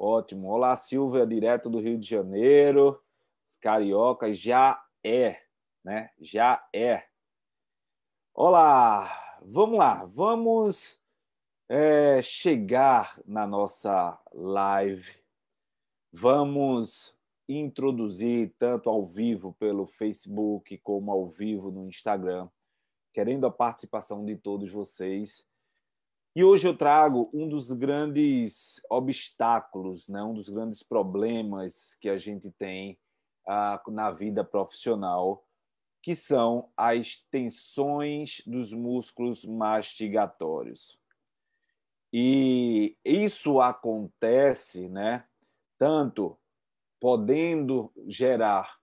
Ótimo. Olá, Silvia, direto do Rio de Janeiro. Os cariocas já é, né? Já é. Olá, vamos lá, vamos é, chegar na nossa live. Vamos introduzir tanto ao vivo pelo Facebook como ao vivo no Instagram, querendo a participação de todos vocês e hoje eu trago um dos grandes obstáculos, né? um dos grandes problemas que a gente tem ah, na vida profissional, que são as tensões dos músculos mastigatórios. E isso acontece, né? Tanto podendo gerar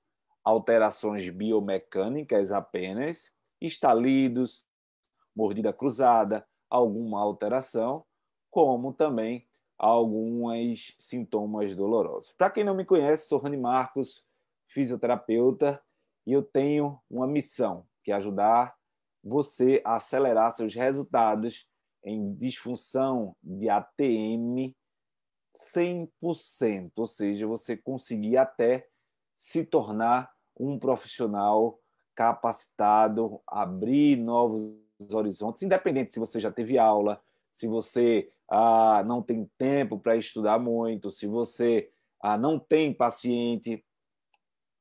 alterações biomecânicas apenas, estalidos, mordida cruzada, alguma alteração, como também alguns sintomas dolorosos. Para quem não me conhece, sou Rani Marcos, fisioterapeuta, e eu tenho uma missão, que é ajudar você a acelerar seus resultados em disfunção de ATM 100%, ou seja, você conseguir até se tornar um profissional capacitado, abrir novos horizontes, independente se você já teve aula, se você ah, não tem tempo para estudar muito, se você ah, não tem paciente.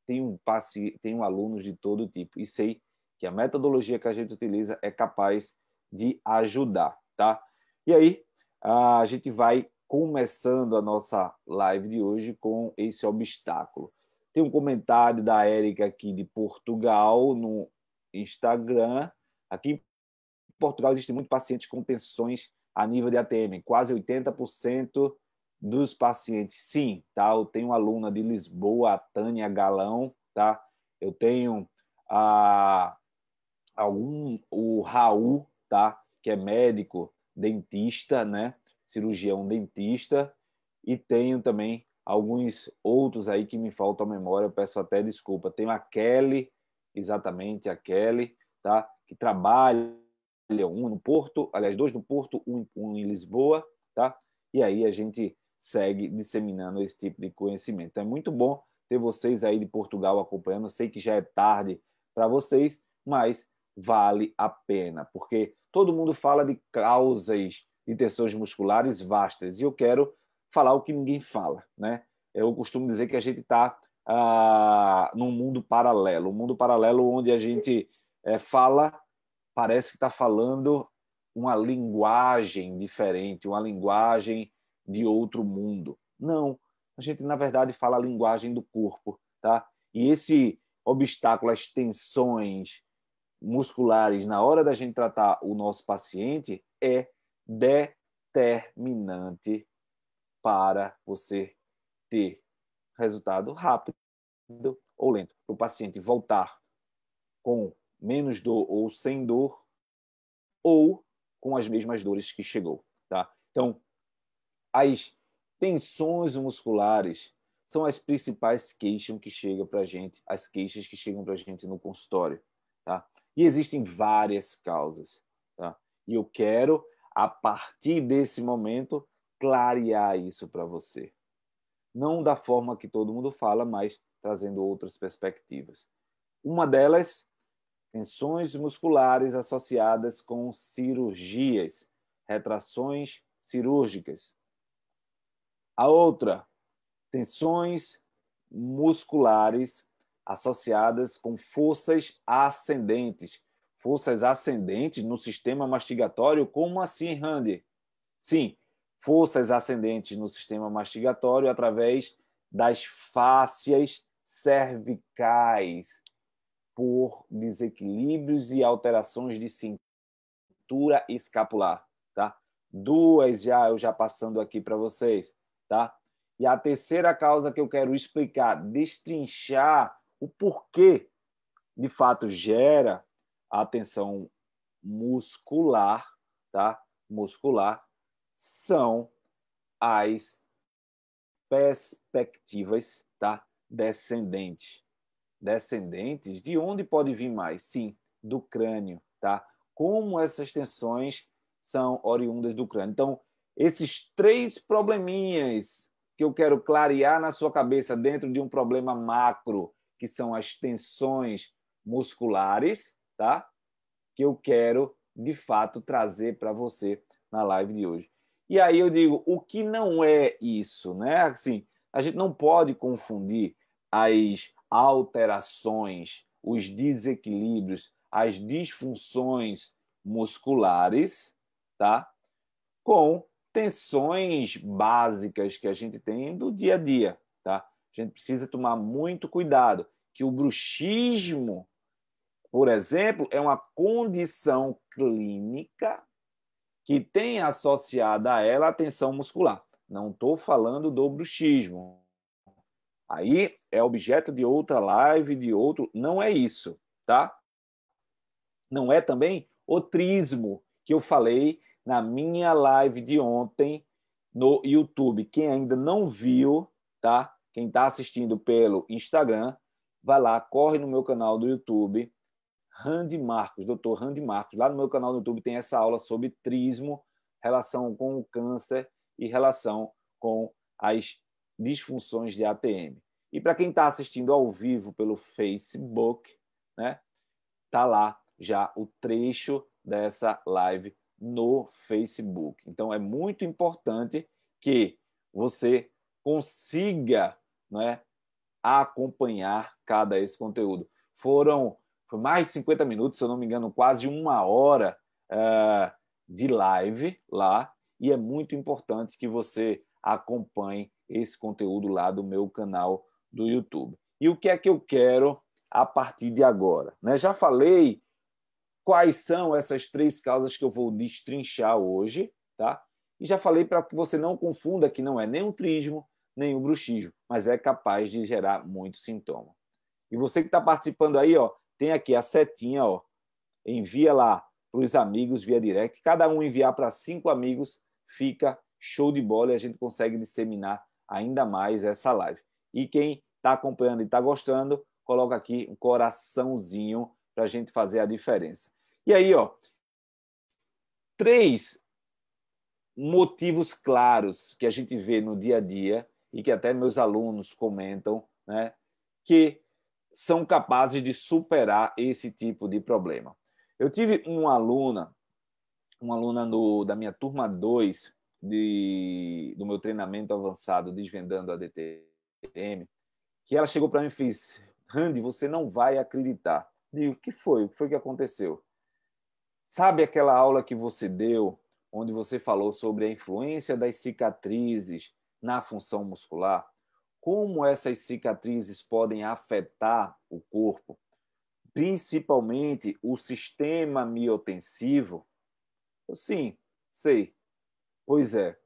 Tenho, paci... tenho alunos de todo tipo e sei que a metodologia que a gente utiliza é capaz de ajudar, tá? E aí, a gente vai começando a nossa live de hoje com esse obstáculo. Tem um comentário da Érica aqui de Portugal no Instagram. Aqui em Portugal existe muito pacientes com tensões a nível de ATM, quase 80% dos pacientes. Sim, tá? Eu tenho uma aluna de Lisboa, a Tânia Galão, tá? Eu tenho a ah, algum o Raul, tá? Que é médico, dentista, né? Cirurgião dentista e tenho também alguns outros aí que me faltam a memória, eu peço até desculpa. Tenho a Kelly, exatamente a Kelly, tá? Que trabalha um no Porto, aliás, dois no Porto, um, um em Lisboa, tá? E aí a gente segue disseminando esse tipo de conhecimento. Então, é muito bom ter vocês aí de Portugal acompanhando. Eu sei que já é tarde para vocês, mas vale a pena, porque todo mundo fala de causas de tensões musculares vastas e eu quero falar o que ninguém fala, né? Eu costumo dizer que a gente está ah, num mundo paralelo, um mundo paralelo onde a gente é, fala parece que está falando uma linguagem diferente, uma linguagem de outro mundo. Não, a gente na verdade fala a linguagem do corpo, tá? E esse obstáculo, as tensões musculares na hora da gente tratar o nosso paciente é determinante para você ter resultado rápido ou lento, para o paciente voltar com menos dor ou sem dor, ou com as mesmas dores que chegou. Tá? Então, as tensões musculares são as principais queixas que chegam para a gente, as queixas que chegam para a gente no consultório. Tá? E existem várias causas. Tá? E eu quero, a partir desse momento, clarear isso para você. Não da forma que todo mundo fala, mas trazendo outras perspectivas. Uma delas tensões musculares associadas com cirurgias, retrações cirúrgicas. A outra, tensões musculares associadas com forças ascendentes. Forças ascendentes no sistema mastigatório, como assim, Randy? Sim, forças ascendentes no sistema mastigatório através das fáscias cervicais por desequilíbrios e alterações de cintura escapular, tá? Duas já eu já passando aqui para vocês, tá? E a terceira causa que eu quero explicar, destrinchar o porquê de fato gera a tensão muscular, tá? Muscular são as perspectivas, tá? Descendente, descendentes, de onde pode vir mais? Sim, do crânio, tá? Como essas tensões são oriundas do crânio. Então, esses três probleminhas que eu quero clarear na sua cabeça dentro de um problema macro, que são as tensões musculares, tá? Que eu quero de fato trazer para você na live de hoje. E aí eu digo, o que não é isso, né? Assim, a gente não pode confundir as alterações, os desequilíbrios, as disfunções musculares, tá? Com tensões básicas que a gente tem do dia a dia, tá? A gente precisa tomar muito cuidado que o bruxismo, por exemplo, é uma condição clínica que tem associada a ela a tensão muscular. Não estou falando do bruxismo, Aí é objeto de outra live, de outro. Não é isso, tá? Não é também o trismo que eu falei na minha live de ontem no YouTube. Quem ainda não viu, tá? Quem está assistindo pelo Instagram, vai lá, corre no meu canal do YouTube, Randy Marcos, doutor Randy Marcos. Lá no meu canal do YouTube tem essa aula sobre trismo, relação com o câncer e relação com as disfunções de ATM. E para quem está assistindo ao vivo pelo Facebook, né, tá lá já o trecho dessa live no Facebook. Então é muito importante que você consiga, né, acompanhar cada esse conteúdo. Foram foi mais de 50 minutos, se eu não me engano, quase uma hora eh, de live lá, e é muito importante que você acompanhe esse conteúdo lá do meu canal do YouTube. E o que é que eu quero a partir de agora? Né? Já falei quais são essas três causas que eu vou destrinchar hoje, tá? E já falei para que você não confunda que não é nem o trismo, nem o bruxismo, mas é capaz de gerar muito sintoma. E você que está participando aí, ó, tem aqui a setinha, ó, envia lá para os amigos via direct. Cada um enviar para cinco amigos fica show de bola e a gente consegue disseminar ainda mais essa live. E quem está acompanhando e está gostando, coloca aqui um coraçãozinho para a gente fazer a diferença. E aí, ó, três motivos claros que a gente vê no dia a dia e que até meus alunos comentam, né, que são capazes de superar esse tipo de problema. Eu tive uma aluna, uma aluna do, da minha turma 2, de, do meu treinamento avançado Desvendando a DTM, que ela chegou para mim e fez: Randy, você não vai acreditar. Digo, o que foi? O que foi que aconteceu? Sabe aquela aula que você deu, onde você falou sobre a influência das cicatrizes na função muscular? Como essas cicatrizes podem afetar o corpo, principalmente o sistema miotensivo? sim, sei. Pois é,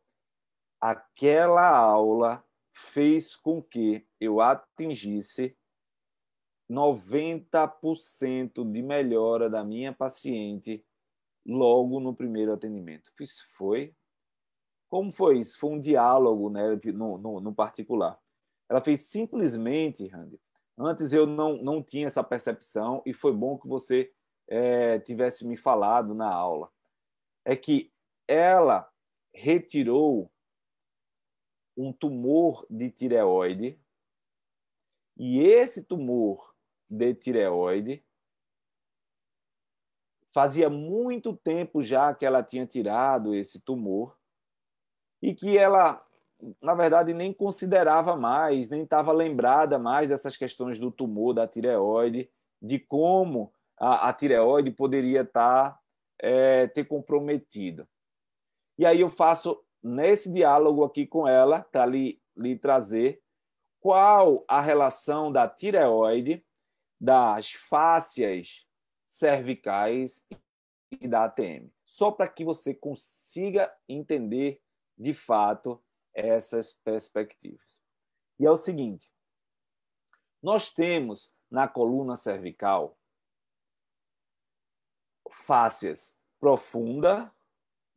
aquela aula fez com que eu atingisse 90% de melhora da minha paciente logo no primeiro atendimento. Isso foi. Como foi isso? Foi um diálogo né, no, no, no particular. Ela fez simplesmente, Randy. Antes eu não, não tinha essa percepção e foi bom que você é, tivesse me falado na aula. É que ela retirou um tumor de tireoide e esse tumor de tireoide fazia muito tempo já que ela tinha tirado esse tumor e que ela, na verdade, nem considerava mais, nem estava lembrada mais dessas questões do tumor da tireoide, de como a, a tireoide poderia estar tá, é, ter comprometido. E aí eu faço nesse diálogo aqui com ela, para lhe, lhe trazer qual a relação da tireoide, das fáscias cervicais e da ATM. Só para que você consiga entender de fato essas perspectivas. E é o seguinte: nós temos na coluna cervical fáscias profunda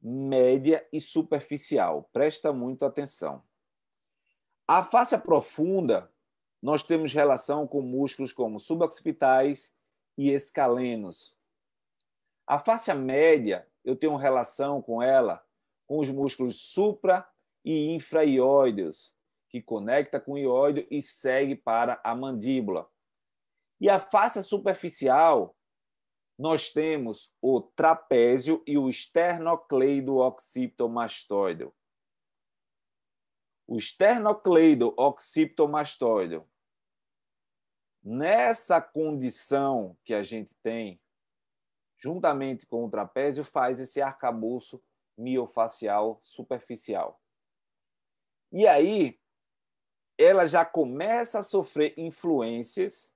média e superficial. Presta muito atenção. A face profunda, nós temos relação com músculos como suboccipitais e escalenos. A face média, eu tenho relação com ela com os músculos supra e infraióideos, que conecta com o ióide e segue para a mandíbula. E a face superficial, nós temos o trapézio e o esternocleido occipitomastoideo. O esternocleido occipitomastoideo, nessa condição que a gente tem, juntamente com o trapézio, faz esse arcabouço miofacial superficial. E aí, ela já começa a sofrer influências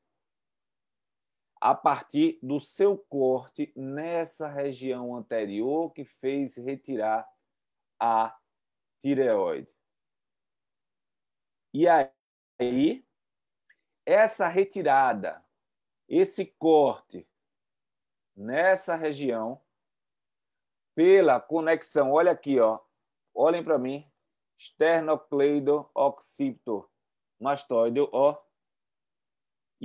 a partir do seu corte nessa região anterior que fez retirar a tireoide. E aí, essa retirada, esse corte nessa região, pela conexão, olha aqui, ó, olhem para mim, esternocleido occipito mastoide, ó,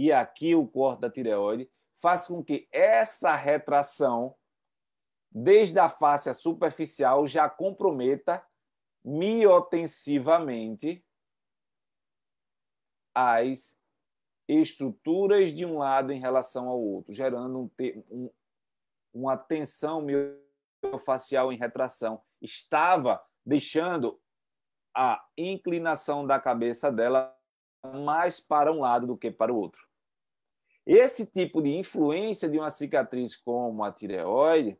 e aqui o corte da tireoide, faz com que essa retração, desde a face superficial, já comprometa miotensivamente as estruturas de um lado em relação ao outro, gerando um um, uma tensão miofacial em retração. Estava deixando a inclinação da cabeça dela mais para um lado do que para o outro. Esse tipo de influência de uma cicatriz como a tireoide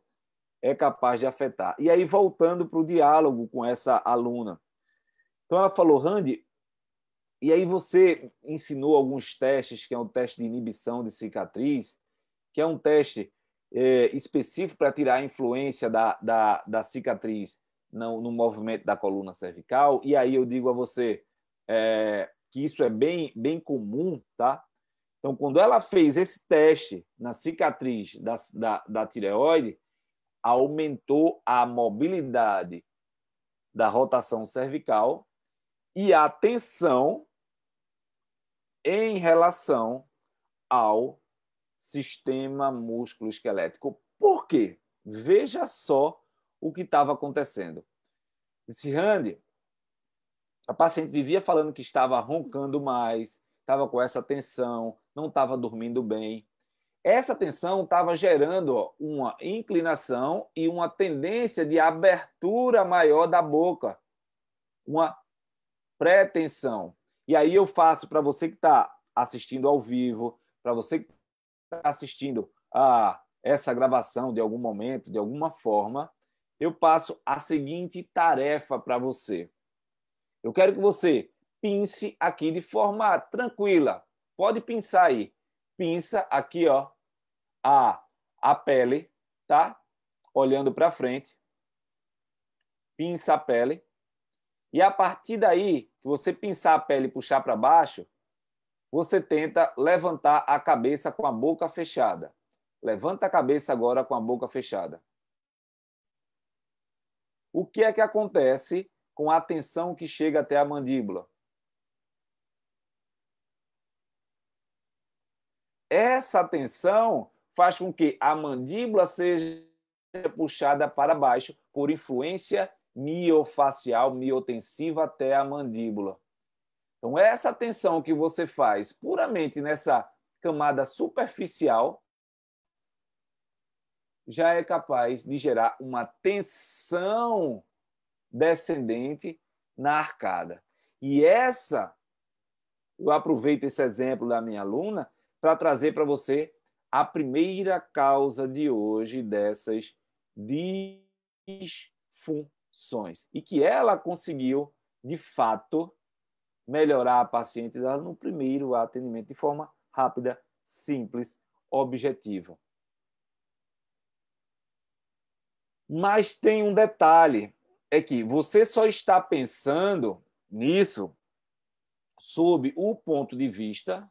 é capaz de afetar. E aí, voltando para o diálogo com essa aluna. Então, ela falou, Randy, e aí você ensinou alguns testes, que é um teste de inibição de cicatriz, que é um teste é, específico para tirar a influência da, da, da cicatriz no, no, movimento da coluna cervical. E aí eu digo a você é, que isso é bem, bem comum, tá? Então, quando ela fez esse teste na cicatriz da, da, da tireoide, aumentou a mobilidade da rotação cervical e a tensão em relação ao sistema músculo-esquelético. Por quê? Veja só o que estava acontecendo. Esse Randy, a paciente vivia falando que estava roncando mais, estava com essa tensão, não estava dormindo bem. Essa tensão estava gerando ó, uma inclinação e uma tendência de abertura maior da boca, uma pré-tensão. E aí eu faço para você que está assistindo ao vivo, para você que está assistindo a essa gravação de algum momento, de alguma forma, eu passo a seguinte tarefa para você. Eu quero que você pince aqui de forma tranquila, Pode pinçar aí. Pinça aqui, ó, a, a pele, tá? Olhando para frente. Pinça a pele. E a partir daí, que você pinçar a pele e puxar para baixo, você tenta levantar a cabeça com a boca fechada. Levanta a cabeça agora com a boca fechada. O que é que acontece com a tensão que chega até a mandíbula? Essa tensão faz com que a mandíbula seja puxada para baixo por influência miofacial, miotensiva até a mandíbula. Então, essa tensão que você faz puramente nessa camada superficial já é capaz de gerar uma tensão descendente na arcada. E essa, eu aproveito esse exemplo da minha aluna, para trazer para você a primeira causa de hoje dessas disfunções. E que ela conseguiu, de fato, melhorar a paciente dela no primeiro atendimento, de forma rápida, simples, objetiva. Mas tem um detalhe: é que você só está pensando nisso sob o ponto de vista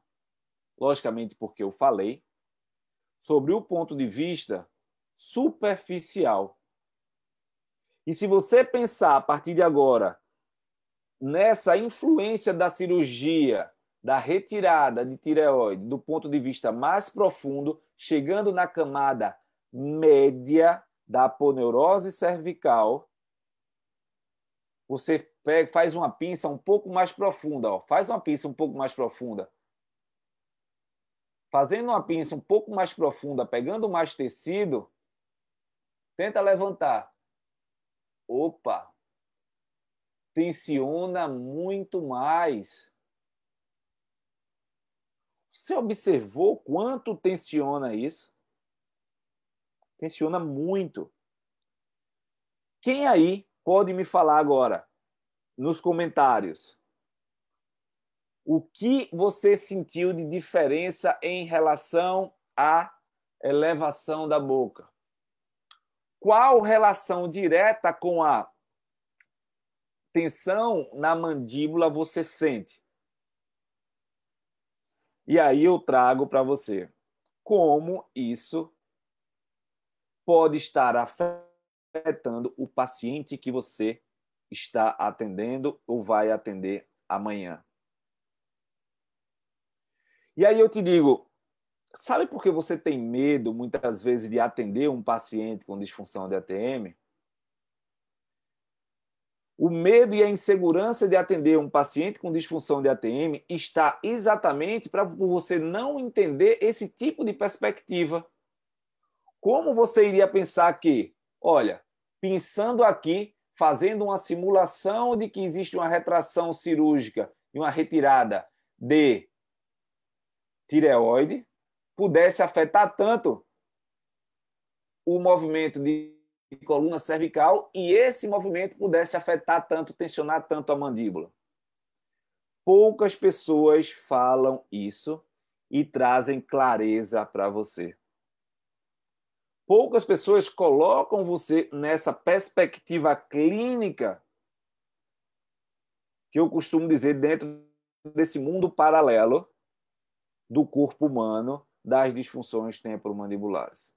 logicamente porque eu falei, sobre o ponto de vista superficial. E se você pensar a partir de agora nessa influência da cirurgia, da retirada de tireoide do ponto de vista mais profundo, chegando na camada média da aponeurose cervical, você pega, faz uma pinça um pouco mais profunda, ó, faz uma pinça um pouco mais profunda fazendo uma pinça um pouco mais profunda, pegando mais tecido, tenta levantar. Opa! Tensiona muito mais. Você observou quanto tensiona isso? Tensiona muito. Quem aí pode me falar agora nos comentários? o que você sentiu de diferença em relação à elevação da boca? Qual relação direta com a tensão na mandíbula você sente? E aí eu trago para você como isso pode estar afetando o paciente que você está atendendo ou vai atender amanhã. E aí eu te digo, sabe por que você tem medo muitas vezes de atender um paciente com disfunção de ATM? O medo e a insegurança de atender um paciente com disfunção de ATM está exatamente para você não entender esse tipo de perspectiva. Como você iria pensar que, olha, pensando aqui, fazendo uma simulação de que existe uma retração cirúrgica e uma retirada de tireoide pudesse afetar tanto o movimento de coluna cervical e esse movimento pudesse afetar tanto, tensionar tanto a mandíbula. Poucas pessoas falam isso e trazem clareza para você. Poucas pessoas colocam você nessa perspectiva clínica que eu costumo dizer dentro desse mundo paralelo do corpo humano das disfunções temporomandibulares.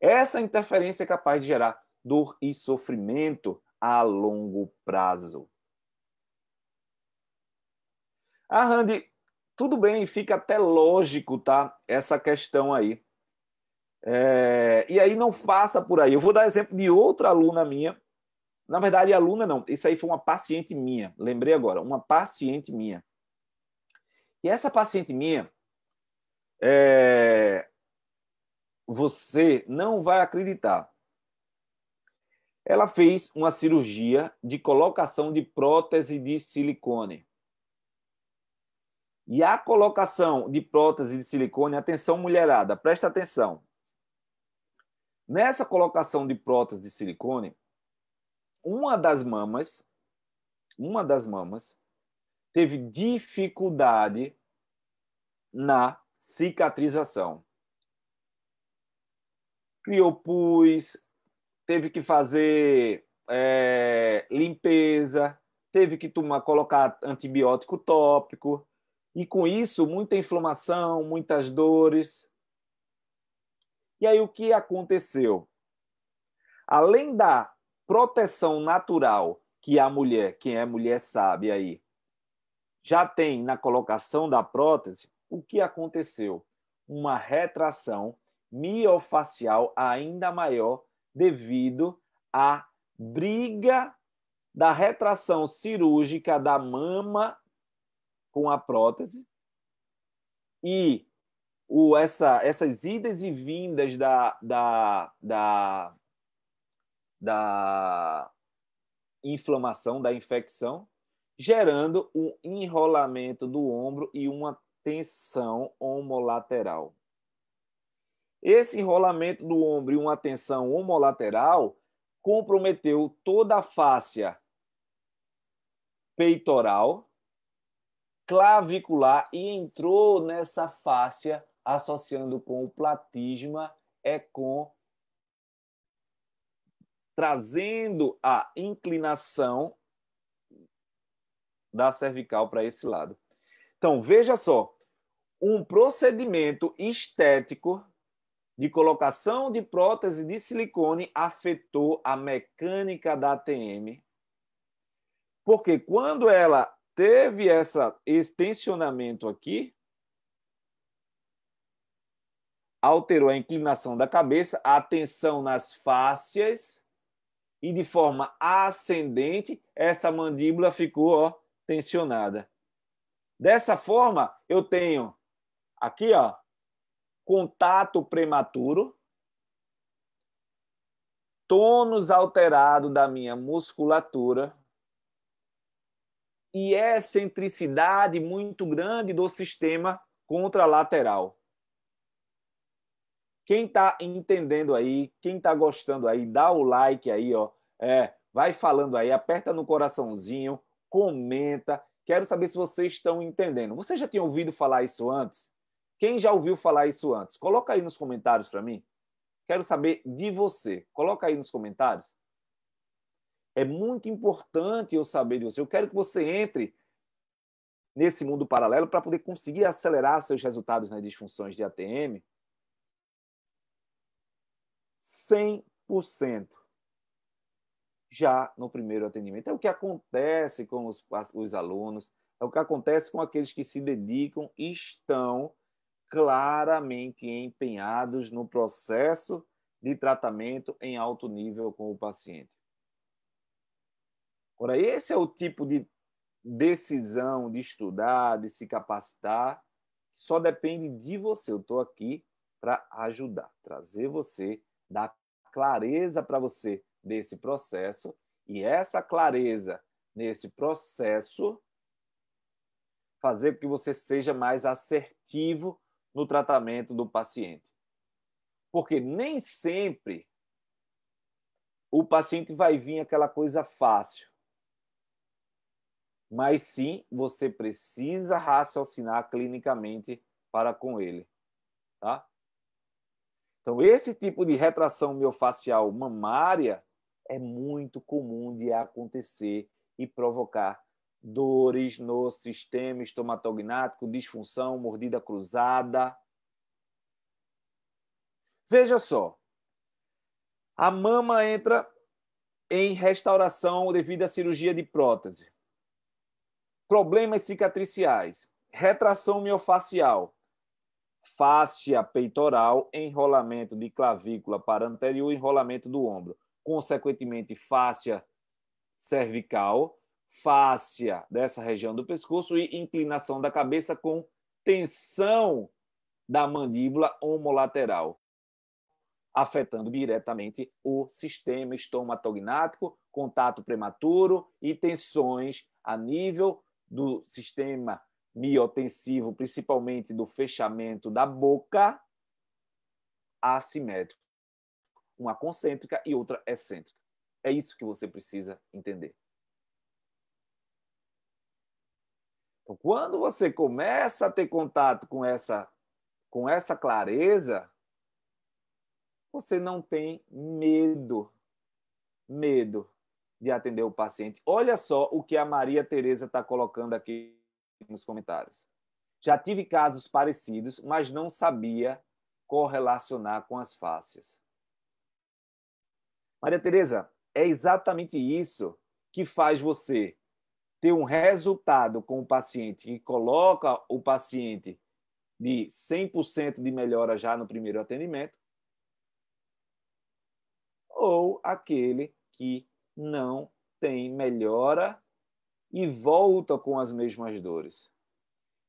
Essa interferência é capaz de gerar dor e sofrimento a longo prazo. Ah, Randy, tudo bem, fica até lógico, tá? Essa questão aí. É... E aí não faça por aí. Eu vou dar exemplo de outra aluna minha. Na verdade, aluna não. Isso aí foi uma paciente minha. Lembrei agora, uma paciente minha. E essa paciente minha, é... você não vai acreditar. Ela fez uma cirurgia de colocação de prótese de silicone. E a colocação de prótese de silicone, atenção mulherada, presta atenção. Nessa colocação de prótese de silicone, uma das mamas, uma das mamas teve dificuldade na cicatrização. Criou pus, teve que fazer é, limpeza, teve que tomar, colocar antibiótico tópico, e com isso, muita inflamação, muitas dores. E aí, o que aconteceu? Além da proteção natural que a mulher, quem é mulher sabe aí, já tem na colocação da prótese o que aconteceu? Uma retração miofacial ainda maior devido à briga da retração cirúrgica da mama com a prótese e o, essa, essas idas e vindas da, da, da, da inflamação, da infecção, gerando um enrolamento do ombro e uma tensão homolateral. Esse enrolamento do ombro e uma tensão homolateral comprometeu toda a fáscia peitoral, clavicular e entrou nessa fáscia associando com o platisma é com trazendo a inclinação da cervical para esse lado. Então, veja só, um procedimento estético de colocação de prótese de silicone afetou a mecânica da ATM, porque quando ela teve essa, esse tensionamento aqui, alterou a inclinação da cabeça, a tensão nas fáscias e de forma ascendente, essa mandíbula ficou ó, tensionada. Dessa forma, eu tenho aqui, ó, contato prematuro, tônus alterado da minha musculatura e excentricidade muito grande do sistema contralateral. Quem está entendendo aí, quem está gostando aí, dá o like aí, ó. É, vai falando aí, aperta no coraçãozinho, comenta. Quero saber se vocês estão entendendo. Você já tinha ouvido falar isso antes? Quem já ouviu falar isso antes? Coloca aí nos comentários para mim. Quero saber de você. Coloca aí nos comentários. É muito importante eu saber de você. Eu quero que você entre nesse mundo paralelo para poder conseguir acelerar seus resultados nas disfunções de ATM 100% já no primeiro atendimento. É o que acontece com os, os alunos, é o que acontece com aqueles que se dedicam e estão claramente empenhados no processo de tratamento em alto nível com o paciente. Ora, esse é o tipo de decisão de estudar, de se capacitar, só depende de você. Eu estou aqui para ajudar, trazer você, dar clareza para você desse processo, e essa clareza nesse processo fazer com que você seja mais assertivo no tratamento do paciente. Porque nem sempre o paciente vai vir aquela coisa fácil. Mas sim, você precisa raciocinar clinicamente para com ele, tá? Então, esse tipo de retração miofacial mamária é muito comum de acontecer e provocar dores no sistema estomatognático, disfunção, mordida cruzada. Veja só, a mama entra em restauração devido à cirurgia de prótese. Problemas cicatriciais, retração miofacial, fáscia peitoral, enrolamento de clavícula para anterior, enrolamento do ombro consequentemente, fáscia cervical, fáscia dessa região do pescoço e inclinação da cabeça com tensão da mandíbula homolateral, afetando diretamente o sistema estomatognático, contato prematuro e tensões a nível do sistema miotensivo, principalmente do fechamento da boca assimétrico uma concêntrica e outra excêntrica. É isso que você precisa entender. Então, quando você começa a ter contato com essa com essa clareza, você não tem medo medo de atender o paciente. Olha só o que a Maria Tereza está colocando aqui nos comentários. Já tive casos parecidos, mas não sabia correlacionar com as fáscias. Maria Tereza, é exatamente isso que faz você ter um resultado com o paciente que coloca o paciente de 100% de melhora já no primeiro atendimento, ou aquele que não tem melhora e volta com as mesmas dores.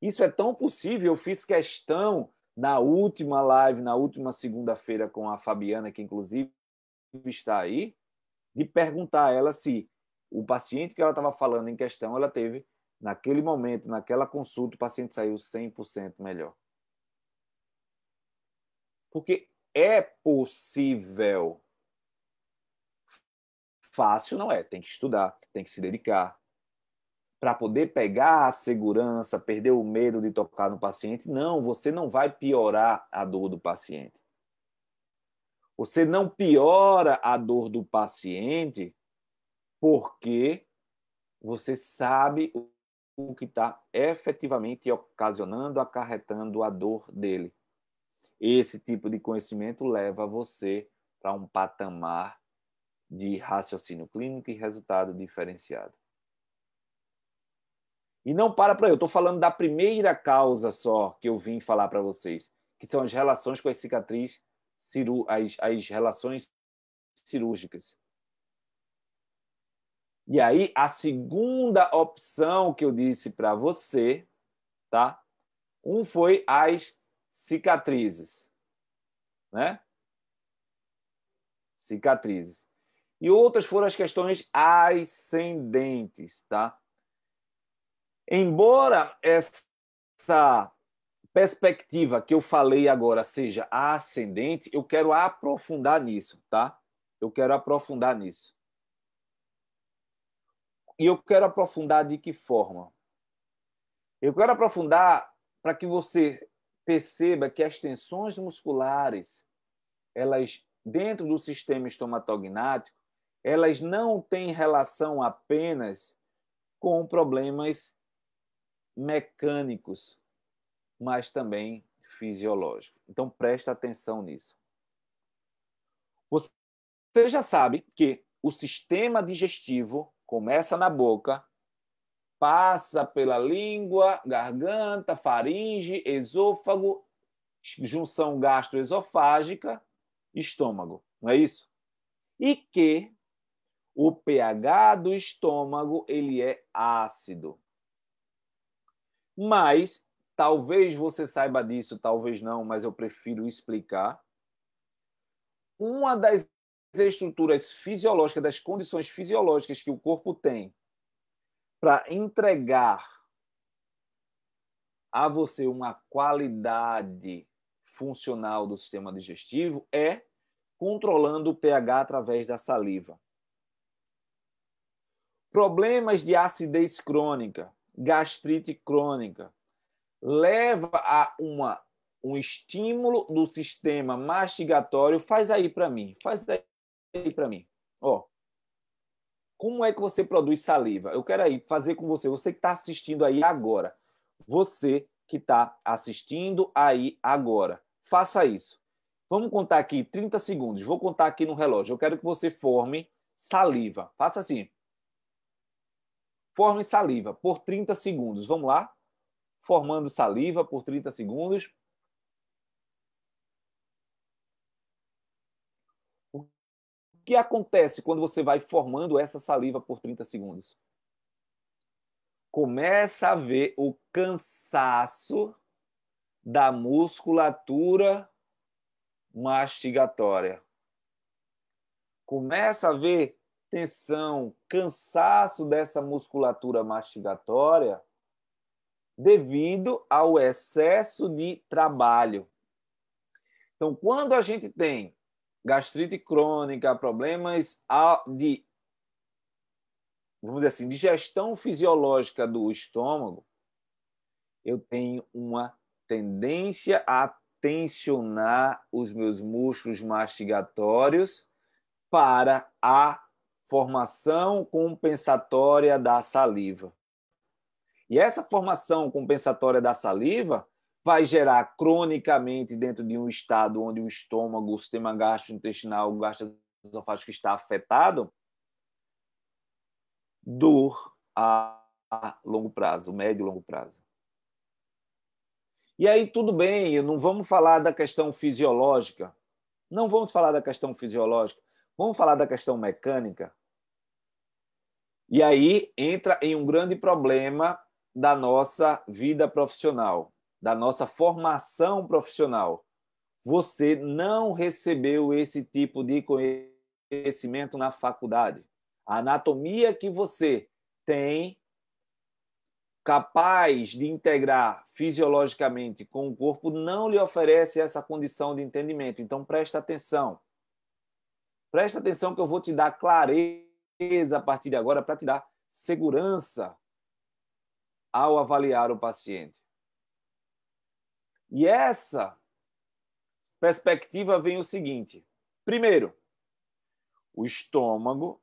Isso é tão possível, eu fiz questão na última live, na última segunda-feira com a Fabiana, que inclusive está aí, de perguntar a ela se o paciente que ela estava falando em questão, ela teve, naquele momento, naquela consulta, o paciente saiu 100% melhor. Porque é possível. Fácil não é, tem que estudar, tem que se dedicar. Para poder pegar a segurança, perder o medo de tocar no paciente, não, você não vai piorar a dor do paciente. Você não piora a dor do paciente porque você sabe o que está efetivamente ocasionando, acarretando a dor dele. Esse tipo de conhecimento leva você para um patamar de raciocínio clínico e resultado diferenciado. E não para para eu, estou falando da primeira causa só que eu vim falar para vocês, que são as relações com a cicatriz ciru, as, as relações cirúrgicas. E aí, a segunda opção que eu disse para você, tá? Um foi as cicatrizes, né? Cicatrizes. E outras foram as questões ascendentes, tá? Embora essa perspectiva que eu falei agora seja a ascendente, eu quero aprofundar nisso, tá? Eu quero aprofundar nisso. E eu quero aprofundar de que forma? Eu quero aprofundar para que você perceba que as tensões musculares, elas dentro do sistema estomatognático, elas não têm relação apenas com problemas mecânicos, mas também fisiológico. Então presta atenção nisso. Você já sabe que o sistema digestivo começa na boca, passa pela língua, garganta, faringe, esôfago, junção gastroesofágica, estômago. Não é isso? E que o pH do estômago ele é ácido. Mas talvez você saiba disso, talvez não, mas eu prefiro explicar. Uma das estruturas fisiológicas, das condições fisiológicas que o corpo tem para entregar a você uma qualidade funcional do sistema digestivo é controlando o pH através da saliva. Problemas de acidez crônica, gastrite crônica, leva a uma, um estímulo do sistema mastigatório. Faz aí para mim, faz aí para mim. Ó, como é que você produz saliva? Eu quero aí fazer com você, você que está assistindo aí agora, você que está assistindo aí agora, faça isso. Vamos contar aqui 30 segundos. Vou contar aqui no relógio. Eu quero que você forme saliva. Faça assim. Forme saliva por 30 segundos. Vamos lá? formando saliva por 30 segundos. O que acontece quando você vai formando essa saliva por 30 segundos? Começa a ver o cansaço da musculatura mastigatória. Começa a ver tensão, cansaço dessa musculatura mastigatória devido ao excesso de trabalho. Então, quando a gente tem gastrite crônica, problemas de vamos dizer assim, digestão fisiológica do estômago, eu tenho uma tendência a tensionar os meus músculos mastigatórios para a formação compensatória da saliva. E essa formação compensatória da saliva vai gerar cronicamente dentro de um estado onde o estômago, o sistema gastrointestinal, o gastroesofágico está afetado, dor a longo prazo, médio e longo prazo. E aí, tudo bem, não vamos falar da questão fisiológica. Não vamos falar da questão fisiológica. Vamos falar da questão mecânica. E aí entra em um grande problema da nossa vida profissional, da nossa formação profissional. Você não recebeu esse tipo de conhecimento na faculdade. A anatomia que você tem capaz de integrar fisiologicamente com o corpo não lhe oferece essa condição de entendimento. Então presta atenção. Presta atenção que eu vou te dar clareza a partir de agora para te dar segurança ao avaliar o paciente. E essa perspectiva vem o seguinte: primeiro, o estômago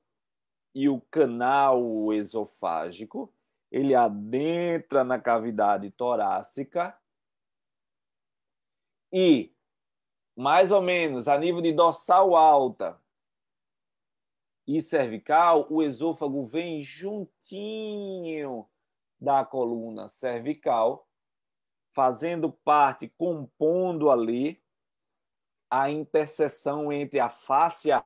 e o canal esofágico, ele adentra na cavidade torácica e mais ou menos a nível de dorsal alta e cervical, o esôfago vem juntinho da coluna cervical, fazendo parte, compondo ali a interseção entre a fáscia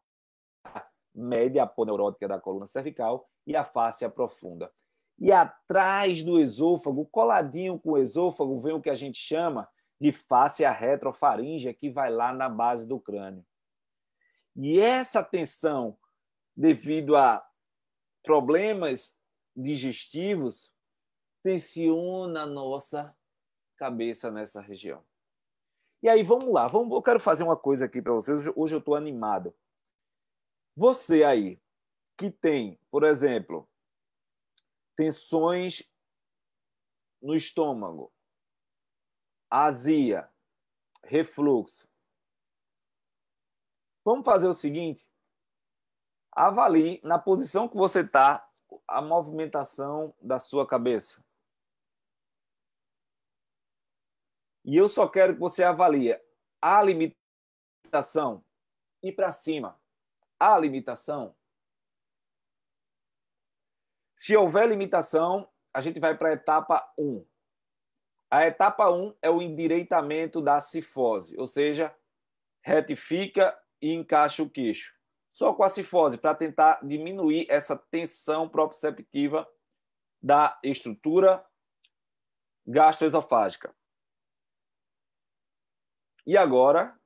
média aponeurótica da coluna cervical e a fáscia profunda. E atrás do esôfago, coladinho com o esôfago, vem o que a gente chama de fáscia retrofaríngea, que vai lá na base do crânio. E essa tensão, devido a problemas digestivos, tensiona a nossa cabeça nessa região. E aí, vamos lá. Vamos, eu quero fazer uma coisa aqui para vocês. Hoje eu estou animado. Você aí, que tem, por exemplo, tensões no estômago, azia, refluxo. Vamos fazer o seguinte: avalie na posição que você está a movimentação da sua cabeça. E eu só quero que você avalie a limitação e para cima. A limitação. Se houver limitação, a gente vai para a etapa 1. A etapa 1 é o endireitamento da cifose, ou seja, retifica e encaixa o queixo. Só com a cifose, para tentar diminuir essa tensão proprioceptiva da estrutura gastroesofágica. E agora,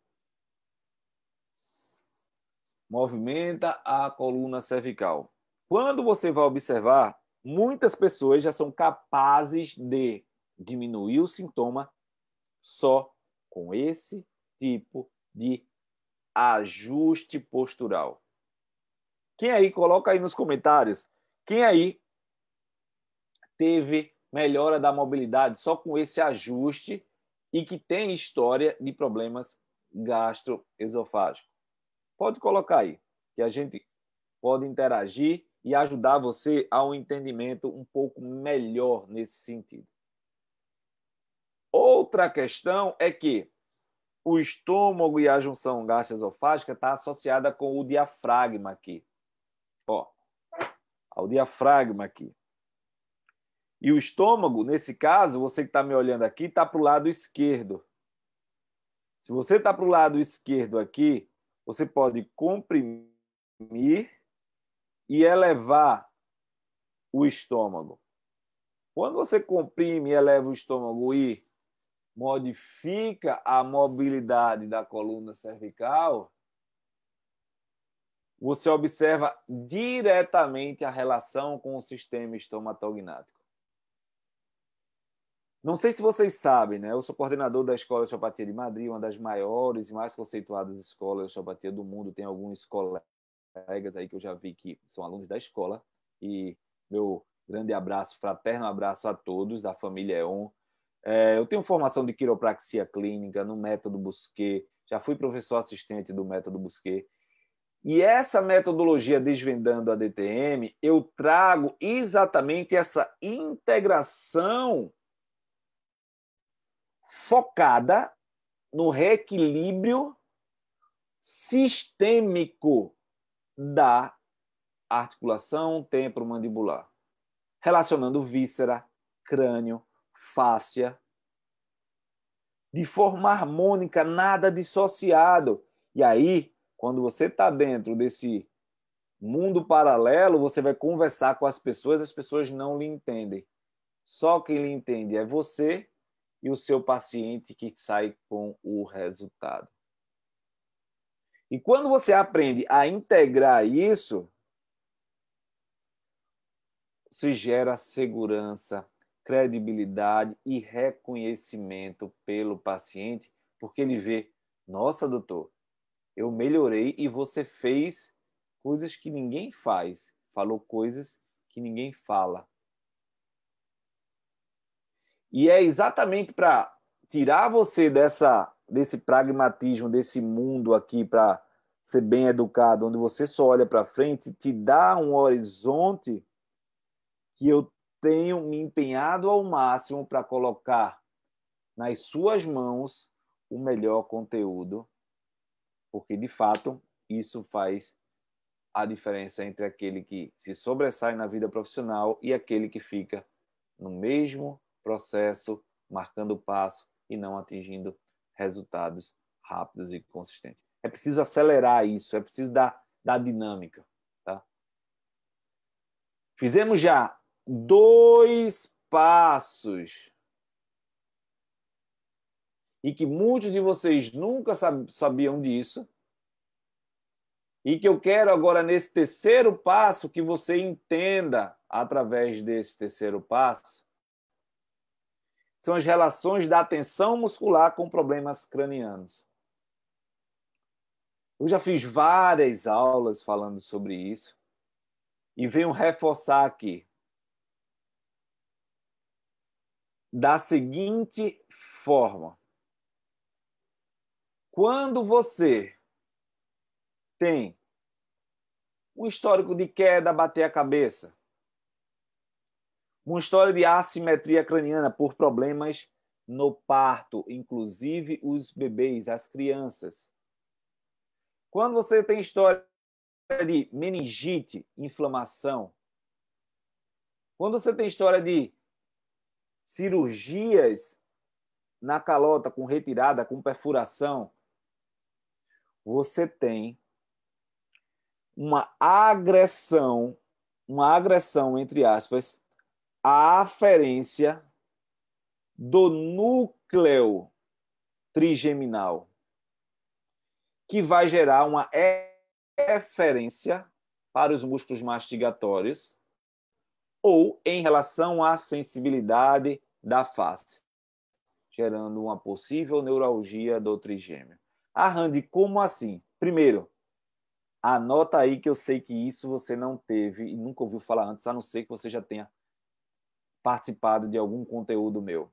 movimenta a coluna cervical. Quando você vai observar, muitas pessoas já são capazes de diminuir o sintoma só com esse tipo de ajuste postural. Quem aí coloca aí nos comentários, quem aí teve melhora da mobilidade só com esse ajuste e que tem história de problemas gastroesofágicos. Pode colocar aí, que a gente pode interagir e ajudar você a um entendimento um pouco melhor nesse sentido. Outra questão é que o estômago e a junção gastroesofágica está associada com o diafragma aqui. Ó, ao diafragma aqui. E o estômago, nesse caso, você que está me olhando aqui, está para o lado esquerdo. Se você está para o lado esquerdo aqui, você pode comprimir e elevar o estômago. Quando você comprime e eleva o estômago e modifica a mobilidade da coluna cervical, você observa diretamente a relação com o sistema estomatognático. Não sei se vocês sabem, né? Eu sou coordenador da Escola de Osteopatia de Madrid, uma das maiores e mais conceituadas escolas de osteopatia do mundo. Tem alguns colegas aí que eu já vi que são alunos da escola. E meu grande abraço, fraterno abraço a todos da família EON. É, eu tenho formação de quiropraxia clínica no método Busquet. Já fui professor assistente do método Busquet. E essa metodologia desvendando a DTM, eu trago exatamente essa integração focada no reequilíbrio sistêmico da articulação temporomandibular, relacionando víscera, crânio, fáscia, de forma harmônica, nada dissociado. E aí, quando você está dentro desse mundo paralelo, você vai conversar com as pessoas, as pessoas não lhe entendem. Só quem lhe entende é você e o seu paciente que sai com o resultado. E quando você aprende a integrar isso, se gera segurança, credibilidade e reconhecimento pelo paciente, porque ele vê: nossa, doutor, eu melhorei e você fez coisas que ninguém faz, falou coisas que ninguém fala. E é exatamente para tirar você dessa desse pragmatismo, desse mundo aqui para ser bem educado, onde você só olha para frente, te dá um horizonte que eu tenho me empenhado ao máximo para colocar nas suas mãos o melhor conteúdo, porque de fato isso faz a diferença entre aquele que se sobressai na vida profissional e aquele que fica no mesmo processo, marcando passo e não atingindo resultados rápidos e consistentes. É preciso acelerar isso, é preciso dar, dar dinâmica. Tá? Fizemos já dois passos e que muitos de vocês nunca sabiam disso, e que eu quero agora, nesse terceiro passo, que você entenda, através desse terceiro passo, são as relações da tensão muscular com problemas cranianos. Eu já fiz várias aulas falando sobre isso e venho reforçar aqui da seguinte forma: quando você tem um histórico de queda, bater a cabeça, uma história de assimetria craniana por problemas no parto, inclusive os bebês, as crianças. Quando você tem história de meningite, inflamação. Quando você tem história de cirurgias na calota com retirada, com perfuração, você tem uma agressão, uma agressão entre aspas, a aferência do núcleo trigeminal, que vai gerar uma referência para os músculos mastigatórios ou em relação à sensibilidade da face, gerando uma possível neuralgia do trigêmeo. Ah, Randy, como assim? Primeiro, anota aí que eu sei que isso você não teve e nunca ouviu falar antes, a não ser que você já tenha participado de algum conteúdo meu.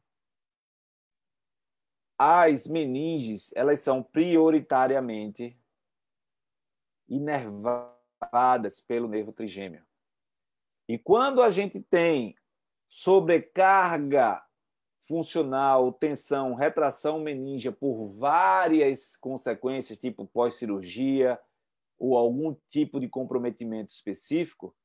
As meninges, elas são prioritariamente inervadas pelo nervo trigêmeo. E quando a gente tem sobrecarga funcional, tensão, retração meningea por várias consequências, tipo pós-cirurgia ou algum tipo de comprometimento específico,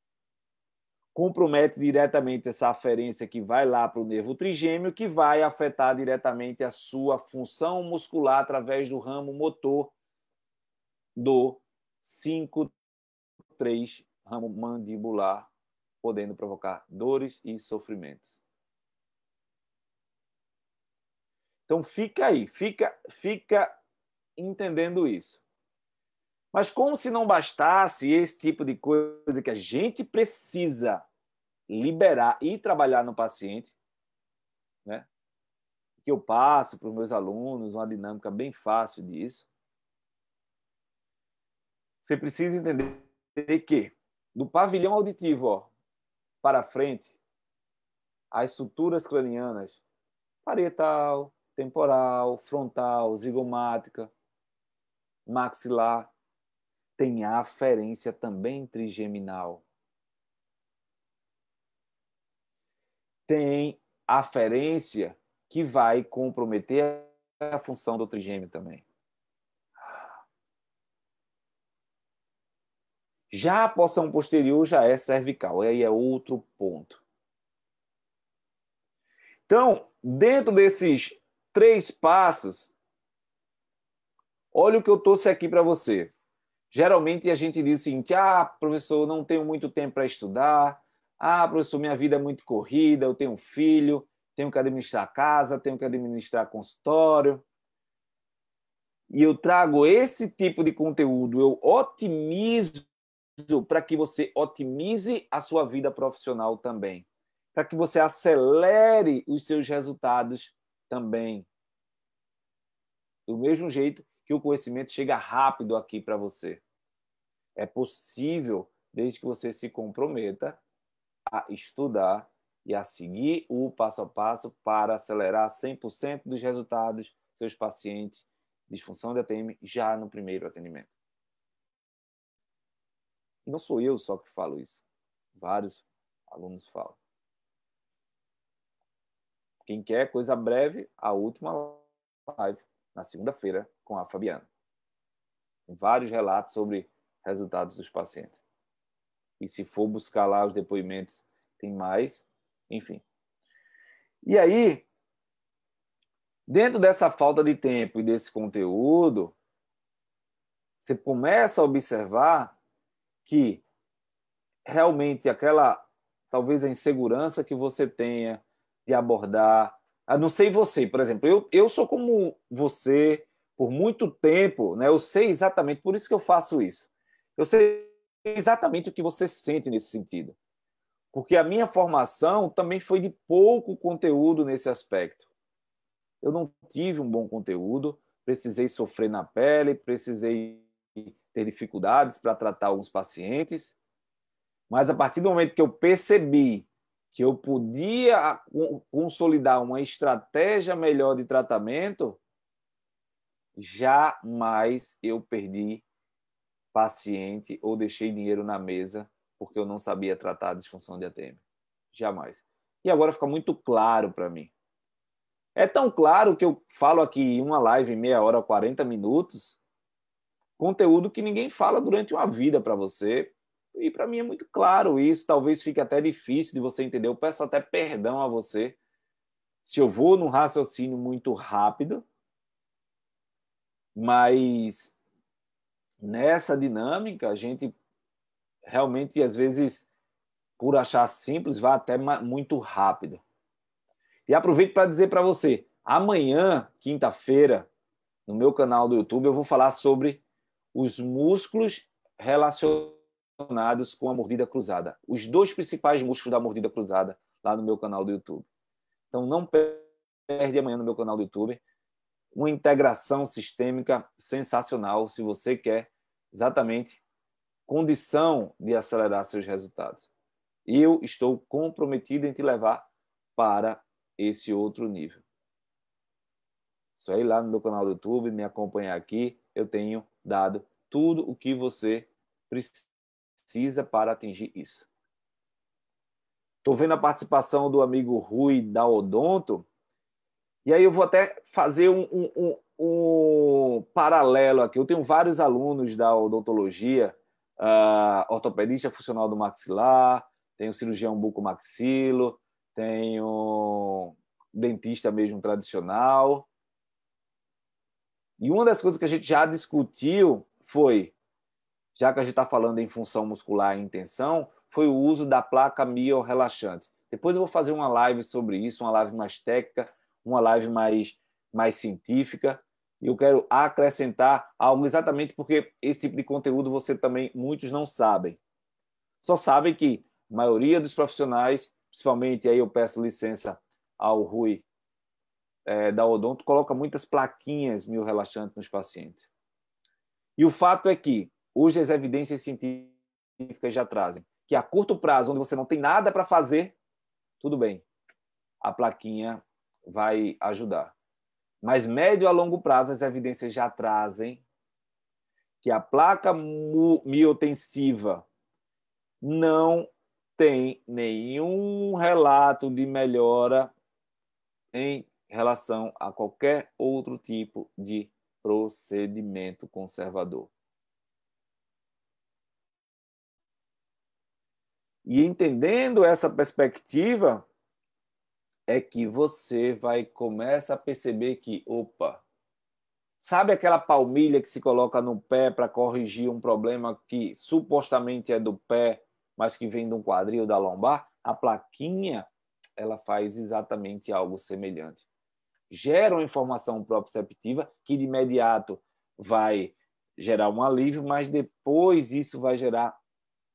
compromete diretamente essa aferência que vai lá para o nervo trigêmeo, que vai afetar diretamente a sua função muscular através do ramo motor do 5, 3, ramo mandibular, podendo provocar dores e sofrimentos. Então fica aí, fica, fica entendendo isso. Mas como se não bastasse esse tipo de coisa que a gente precisa liberar e trabalhar no paciente, né? que eu passo para os meus alunos uma dinâmica bem fácil disso. Você precisa entender que do pavilhão auditivo ó, para frente, as suturas cranianas parietal, temporal, frontal, zigomática, maxilar, tem a aferência também trigeminal. tem aferência que vai comprometer a função do trigêmeo também. Já a porção posterior já é cervical, e aí é outro ponto. Então, dentro desses três passos, olha o que eu trouxe aqui para você. Geralmente a gente diz o seguinte: ah, professor, não tenho muito tempo para estudar, ah, professor, minha vida é muito corrida, eu tenho um filho, tenho que administrar casa, tenho que administrar consultório. E eu trago esse tipo de conteúdo, eu otimizo para que você otimize a sua vida profissional também, para que você acelere os seus resultados também. Do mesmo jeito que o conhecimento chega rápido aqui para você. É possível, desde que você se comprometa a estudar e a seguir o passo a passo para acelerar 100% dos resultados seus pacientes disfunção de ATM já no primeiro atendimento. E não sou eu só que falo isso. Vários alunos falam. Quem quer coisa breve, a última live na segunda-feira com a Fabiana. vários relatos sobre resultados dos pacientes. E se for buscar lá os depoimentos, tem mais. Enfim. E aí, dentro dessa falta de tempo e desse conteúdo, você começa a observar que realmente aquela talvez a insegurança que você tenha de abordar, a não sei você, por exemplo, eu, eu sou como você por muito tempo, né? Eu sei exatamente por isso que eu faço isso. Eu sei exatamente o que você sente nesse sentido. Porque a minha formação também foi de pouco conteúdo nesse aspecto. Eu não tive um bom conteúdo, precisei sofrer na pele, precisei ter dificuldades para tratar alguns pacientes. Mas a partir do momento que eu percebi que eu podia consolidar uma estratégia melhor de tratamento, jamais eu perdi paciente ou deixei dinheiro na mesa porque eu não sabia tratar a disfunção de ATM. Jamais. E agora fica muito claro para mim. É tão claro que eu falo aqui em uma live, meia hora, 40 minutos, conteúdo que ninguém fala durante uma vida para você. E para mim é muito claro isso. Talvez fique até difícil de você entender. Eu peço até perdão a você se eu vou num raciocínio muito rápido, mas nessa dinâmica, a gente realmente, às vezes, por achar simples, vai até muito rápido. E aproveito para dizer para você, amanhã, quinta-feira, no meu canal do YouTube, eu vou falar sobre os músculos relacionados com a mordida cruzada. Os dois principais músculos da mordida cruzada lá no meu canal do YouTube. Então não perde amanhã no meu canal do YouTube uma integração sistêmica sensacional se você quer exatamente condição de acelerar seus resultados. Eu estou comprometido em te levar para esse outro nível. Só ir lá no meu canal do YouTube, me acompanhar aqui, eu tenho dado tudo o que você precisa para atingir isso. Estou vendo a participação do amigo Rui da Odonto. E aí eu vou até fazer um, um, um, um paralelo aqui. Eu tenho vários alunos da odontologia, uh, ortopedista funcional do maxilar, tenho cirurgião bucomaxilo, tenho dentista mesmo tradicional. E uma das coisas que a gente já discutiu foi, já que a gente está falando em função muscular e em tensão, foi o uso da placa miorrelaxante. Depois eu vou fazer uma live sobre isso, uma live mais técnica, uma live mais, mais científica. E eu quero acrescentar algo exatamente porque esse tipo de conteúdo você também, muitos não sabem. Só sabem que a maioria dos profissionais, principalmente aí eu peço licença ao Rui é, da Odonto, coloca muitas plaquinhas mil relaxantes nos pacientes. E o fato é que hoje as evidências científicas já trazem que a curto prazo, onde você não tem nada para fazer, tudo bem. A plaquinha vai ajudar. Mas médio a longo prazo, as evidências já trazem que a placa miotensiva não tem nenhum relato de melhora em relação a qualquer outro tipo de procedimento conservador. E entendendo essa perspectiva, é que você vai começa a perceber que, opa, sabe aquela palmilha que se coloca no pé para corrigir um problema que supostamente é do pé, mas que vem de um quadril da lombar? A plaquinha, ela faz exatamente algo semelhante. Gera uma informação proprioceptiva que de imediato vai gerar um alívio, mas depois isso vai gerar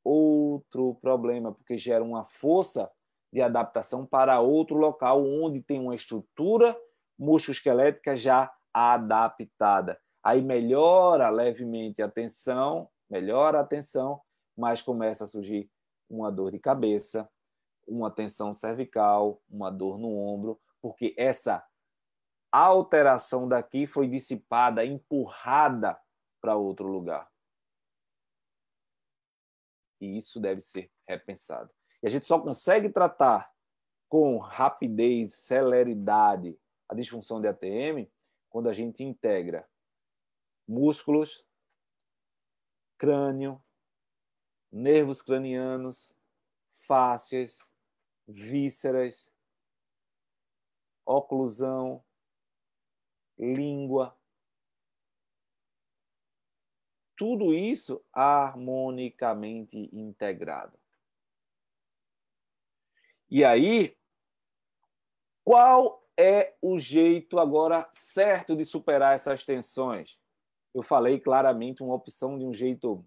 outro problema, porque gera uma força de adaptação para outro local onde tem uma estrutura musculoesquelética já adaptada. Aí melhora levemente a tensão, melhora a tensão, mas começa a surgir uma dor de cabeça, uma tensão cervical, uma dor no ombro, porque essa alteração daqui foi dissipada, empurrada para outro lugar. E isso deve ser repensado. E a gente só consegue tratar com rapidez, celeridade a disfunção de ATM quando a gente integra músculos, crânio, nervos cranianos, fáscias, vísceras, oclusão, língua. Tudo isso harmonicamente integrado. E aí, qual é o jeito agora certo de superar essas tensões? Eu falei claramente uma opção de um jeito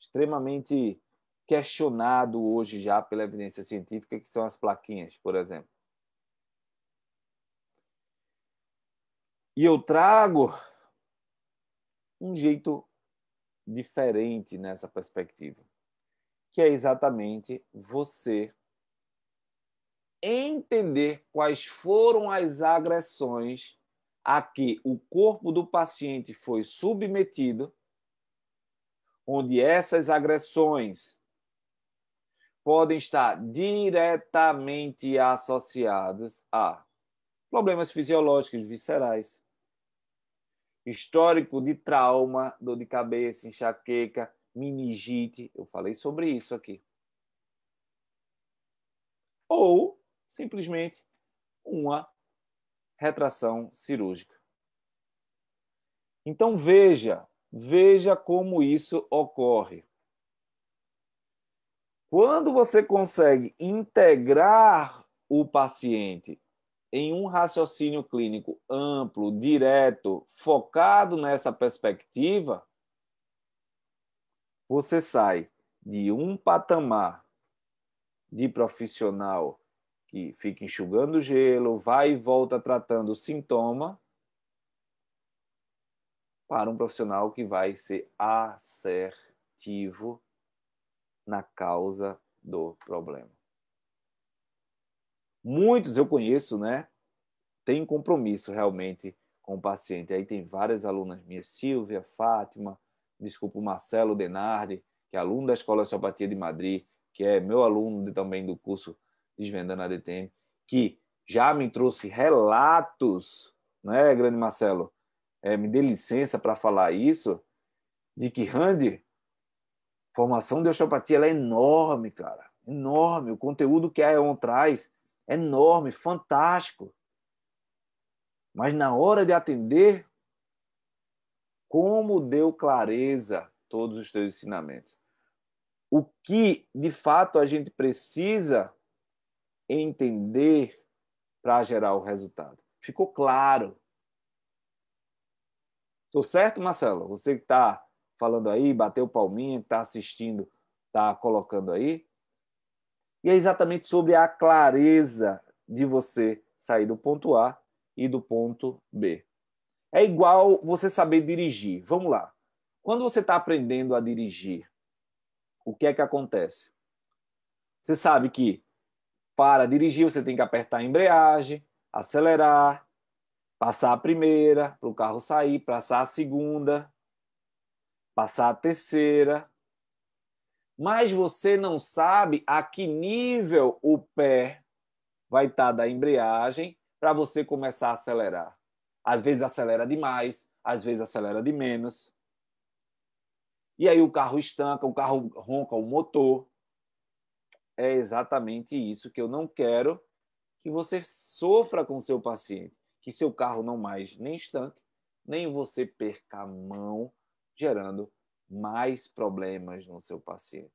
extremamente questionado hoje já pela evidência científica, que são as plaquinhas, por exemplo. E eu trago um jeito diferente nessa perspectiva, que é exatamente você entender quais foram as agressões a que o corpo do paciente foi submetido, onde essas agressões podem estar diretamente associadas a problemas fisiológicos viscerais, histórico de trauma, dor de cabeça, enxaqueca, meningite, eu falei sobre isso aqui. Ou simplesmente uma retração cirúrgica. Então veja, veja como isso ocorre. Quando você consegue integrar o paciente em um raciocínio clínico amplo, direto, focado nessa perspectiva, você sai de um patamar de profissional que fica enxugando o gelo, vai e volta tratando o sintoma, para um profissional que vai ser assertivo na causa do problema. Muitos eu conheço, né? Tem compromisso realmente com o paciente. Aí tem várias alunas minhas, Silvia, Fátima, desculpa, o Marcelo Denardi, que é aluno da Escola de Osteopatia de Madrid, que é meu aluno também do curso Desvendando a DTM, que já me trouxe relatos, né, grande Marcelo? É, me dê licença para falar isso, de que Randy, formação de osteopatia, ela é enorme, cara. Enorme. O conteúdo que a EON traz é enorme, fantástico. Mas na hora de atender, como deu clareza todos os teus ensinamentos? O que de fato a gente precisa entender para gerar o resultado. Ficou claro. Tô certo, Marcelo? Você que está falando aí, bateu palminha, está assistindo, está colocando aí. E é exatamente sobre a clareza de você sair do ponto A e do ponto B. É igual você saber dirigir. Vamos lá. Quando você está aprendendo a dirigir, o que é que acontece? Você sabe que para dirigir, você tem que apertar a embreagem, acelerar, passar a primeira para o carro sair, passar a segunda, passar a terceira. Mas você não sabe a que nível o pé vai estar tá da embreagem para você começar a acelerar. Às vezes acelera demais, às vezes acelera de menos. E aí o carro estanca, o carro ronca o motor é exatamente isso que eu não quero que você sofra com seu paciente, que seu carro não mais nem estanque, nem você perca a mão, gerando mais problemas no seu paciente.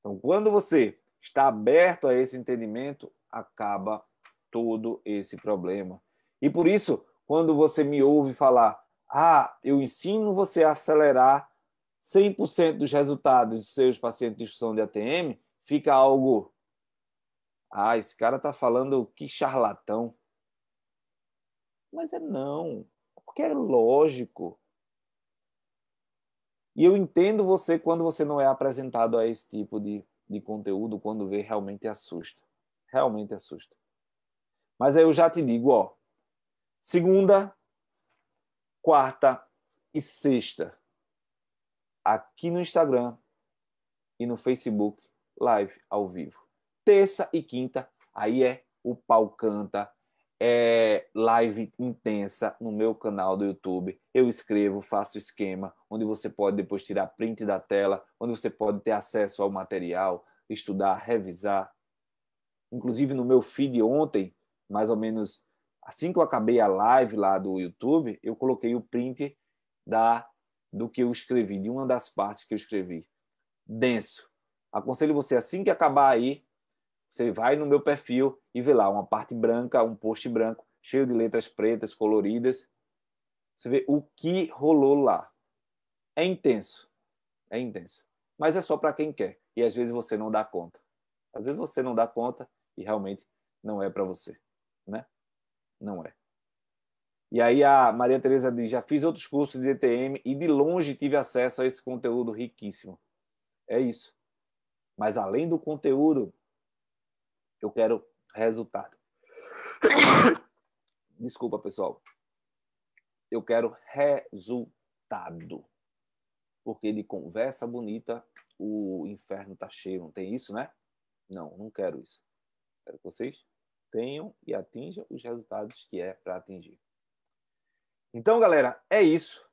Então, quando você está aberto a esse entendimento, acaba todo esse problema. E por isso, quando você me ouve falar, ah, eu ensino você a acelerar 100% dos resultados dos seus pacientes de instrução de ATM, fica algo. Ah, esse cara está falando que charlatão. Mas é não, porque é lógico. E eu entendo você quando você não é apresentado a esse tipo de, de conteúdo, quando vê, realmente assusta. Realmente assusta. Mas aí eu já te digo, ó. Segunda, quarta e sexta aqui no Instagram e no Facebook live ao vivo. Terça e quinta, aí é o pau canta, é live intensa no meu canal do YouTube. Eu escrevo, faço esquema, onde você pode depois tirar print da tela, onde você pode ter acesso ao material, estudar, revisar. Inclusive no meu feed ontem, mais ou menos assim que eu acabei a live lá do YouTube, eu coloquei o print da do que eu escrevi, de uma das partes que eu escrevi. Denso. Aconselho você, assim que acabar aí, você vai no meu perfil e vê lá uma parte branca, um post branco, cheio de letras pretas, coloridas. Você vê o que rolou lá. É intenso. É intenso. Mas é só para quem quer. E às vezes você não dá conta. Às vezes você não dá conta e realmente não é para você, né? Não é. E aí a Maria Tereza diz: já fiz outros cursos de DTM e de longe tive acesso a esse conteúdo riquíssimo. É isso. Mas além do conteúdo, eu quero resultado. Desculpa, pessoal. Eu quero resultado. Porque de conversa bonita, o inferno tá cheio. Não tem isso, né? Não, não quero isso. Quero que vocês tenham e atinjam os resultados que é para atingir. Então, galera, é isso.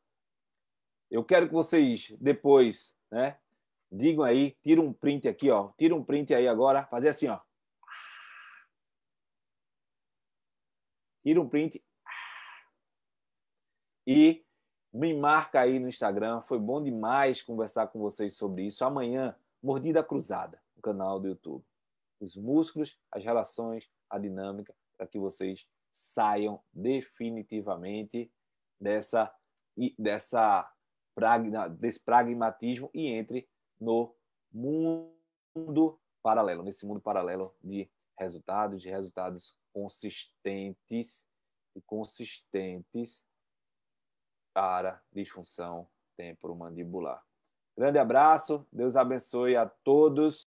Eu quero que vocês depois, né, digam aí, tira um print aqui, ó. Tira um print aí agora, fazer assim, ó. Tira um print e me marca aí no Instagram. Foi bom demais conversar com vocês sobre isso. Amanhã, Mordida Cruzada, o canal do YouTube. Os músculos, as relações, a dinâmica, para que vocês saiam definitivamente dessa, dessa desse pragmatismo e entre no mundo paralelo, nesse mundo paralelo de resultados, de resultados consistentes e consistentes para disfunção temporomandibular. Grande abraço, Deus abençoe a todos.